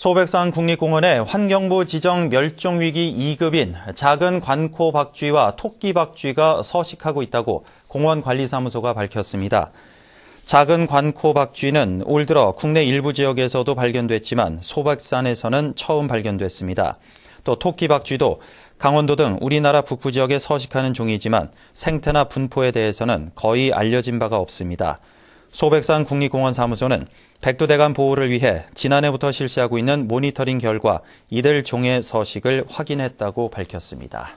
소백산 국립공원의 환경부 지정 멸종위기 2급인 작은 관코 박쥐와 토끼 박쥐가 서식하고 있다고 공원관리사무소가 밝혔습니다. 작은 관코 박쥐는 올 들어 국내 일부 지역에서도 발견됐지만 소백산에서는 처음 발견됐습니다. 또 토끼 박쥐도 강원도 등 우리나라 북부 지역에 서식하는 종이지만 생태나 분포에 대해서는 거의 알려진 바가 없습니다. 소백산 국립공원 사무소는 백두대간 보호를 위해 지난해부터 실시하고 있는 모니터링 결과 이들 종의 서식을 확인했다고 밝혔습니다.